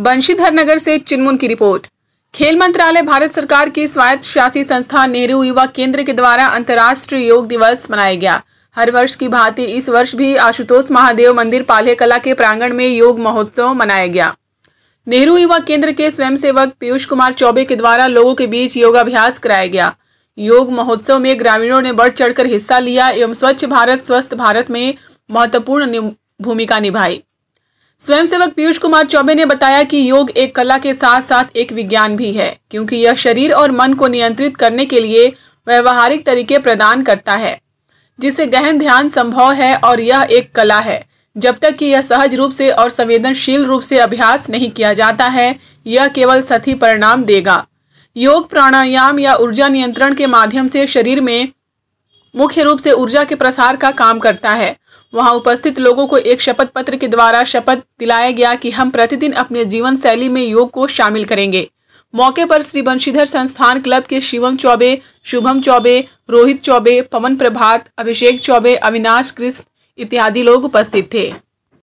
बंशीधर नगर से चिनमुन की रिपोर्ट खेल मंत्रालय भारत सरकार की शासी संस्था नेहरू युवा केंद्र के द्वारा अंतर्राष्ट्रीय योग दिवस मनाया गया हर वर्ष की भांति इस वर्ष भी आशुतोष महादेव मंदिर पाले कला के प्रांगण में योग महोत्सव मनाया गया नेहरू युवा केंद्र के स्वयंसेवक पीयूष कुमार चौबे के द्वारा लोगों के बीच योगाभ्यास कराया गया योग महोत्सव में ग्रामीणों ने बढ़ चढ़कर हिस्सा लिया एवं स्वच्छ भारत स्वस्थ भारत में महत्वपूर्ण भूमिका निभाई स्वयंसेवक पीयूष कुमार चौबे ने बताया कि योग एक कला के साथ साथ एक विज्ञान भी है क्योंकि यह शरीर और मन को नियंत्रित करने के लिए व्यवहारिक तरीके प्रदान करता है जिससे गहन ध्यान संभव है और यह एक कला है जब तक कि यह सहज रूप से और संवेदनशील रूप से अभ्यास नहीं किया जाता है यह केवल सती परिणाम देगा योग प्राणायाम या ऊर्जा नियंत्रण के माध्यम से शरीर में मुख्य रूप से ऊर्जा के प्रसार का काम करता है वहां उपस्थित लोगों को एक शपथ पत्र के द्वारा शपथ दिलाया गया कि हम प्रतिदिन अपने जीवन शैली में योग को शामिल करेंगे मौके पर श्री बंशीधर संस्थान क्लब के शिवम चौबे शुभम चौबे रोहित चौबे पवन प्रभात अभिषेक चौबे अविनाश कृष्ण इत्यादि लोग उपस्थित थे